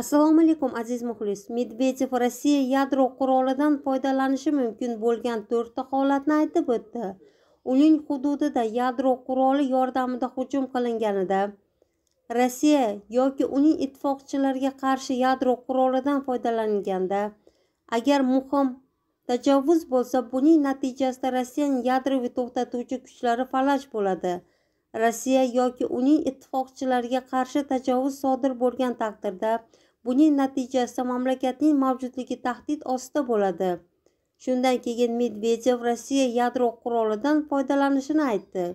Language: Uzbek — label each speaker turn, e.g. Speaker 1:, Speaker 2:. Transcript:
Speaker 1: assalomu alaykum aziz muxlis medvedev rossiya yadro qurolidan foydalanishi mumkin bo'lgan to'rtta holatni aytib o'tdi uning hududida yadro quroli yordamida hujum qilinganida rossiya yoki uning ittifoqchilariga qarshi yadro qurolidan foydalanganda agar muhim tajovuz bo'lsa buning natijasida rossiyaning yadroviy to'xtatuvchi kuchlari falaj bo'ladi rossiya yoki uning ittifoqchilariga qarshi tajovuz sodir bo'lgan taqdirda buning natijasida mamlakatning mavjudligi tahdid ostida bo'ladi shundan keyin medvedev rossiya yadro qurolidan foydalanishini aytdi